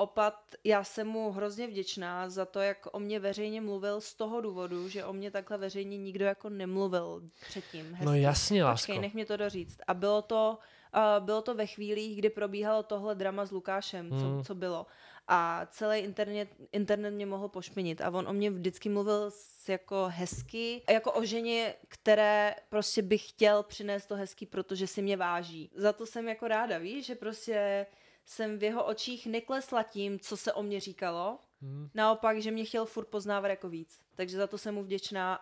opat, já jsem mu hrozně vděčná za to, jak o mě veřejně mluvil z toho důvodu, že o mě takhle veřejně nikdo jako nemluvil předtím. No hezky. No jasně, lásko. Počkej, nech mě to doříct. A bylo to, uh, bylo to ve chvíli, kdy probíhalo tohle drama s Lukášem, hmm. co, co bylo. A celý internet, internet mě mohl pošpinit. A on o mě vždycky mluvil s jako hezky, jako o ženě, které prostě bych chtěl přinést to hezky, protože si mě váží. Za to jsem jako ráda, víš, že prostě jsem v jeho očích neklesla tím, co se o mě říkalo, Hmm. Naopak, že mě chtěl furt poznávat jako víc. Takže za to jsem mu vděčná